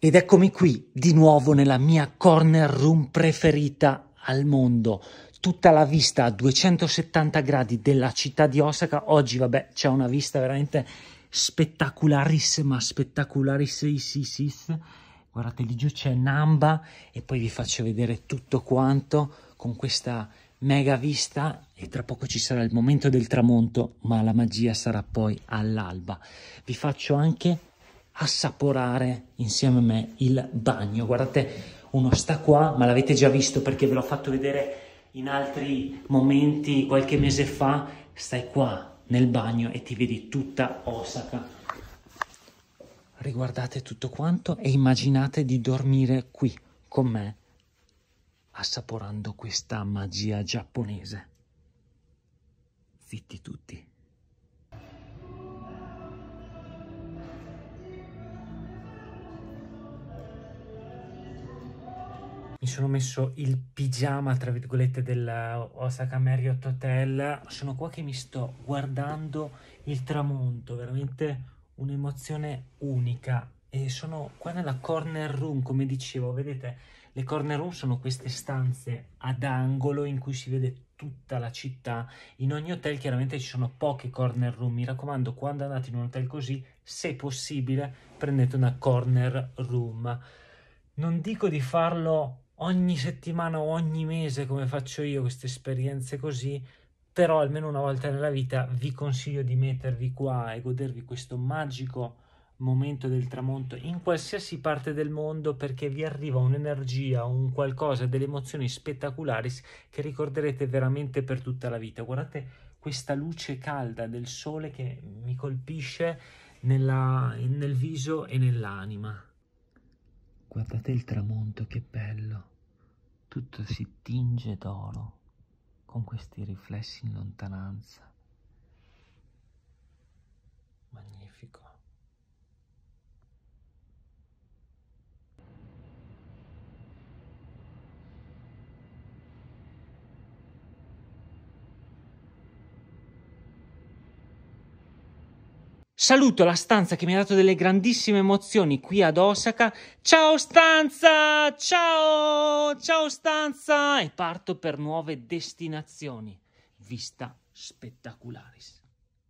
Ed eccomi qui di nuovo nella mia corner room preferita al mondo. Tutta la vista a 270 gradi della città di Osaka. Oggi, vabbè, c'è una vista veramente spettacolarissima, spettacolarissima. Guardate lì giù c'è Namba e poi vi faccio vedere tutto quanto con questa mega vista e tra poco ci sarà il momento del tramonto, ma la magia sarà poi all'alba. Vi faccio anche assaporare insieme a me il bagno. Guardate, uno sta qua, ma l'avete già visto perché ve l'ho fatto vedere in altri momenti qualche mese fa. Stai qua nel bagno e ti vedi tutta Osaka. Riguardate tutto quanto e immaginate di dormire qui con me, assaporando questa magia giapponese. Zitti tutti. mi sono messo il pigiama, tra virgolette, Osaka Marriott Hotel. Sono qua che mi sto guardando il tramonto, veramente un'emozione unica. E sono qua nella corner room, come dicevo, vedete, le corner room sono queste stanze ad angolo in cui si vede tutta la città. In ogni hotel chiaramente ci sono poche corner room. Mi raccomando, quando andate in un hotel così, se possibile, prendete una corner room. Non dico di farlo ogni settimana o ogni mese come faccio io queste esperienze così, però almeno una volta nella vita vi consiglio di mettervi qua e godervi questo magico momento del tramonto in qualsiasi parte del mondo perché vi arriva un'energia, un qualcosa, delle emozioni spettacolari che ricorderete veramente per tutta la vita. Guardate questa luce calda del sole che mi colpisce nella, nel viso e nell'anima. Guardate il tramonto, che bello! Tutto si tinge d'oro con questi riflessi in lontananza. Magnifico. Saluto la stanza che mi ha dato delle grandissime emozioni qui ad Osaka. Ciao stanza! Ciao! Ciao stanza! E parto per nuove destinazioni. Vista spettacularis.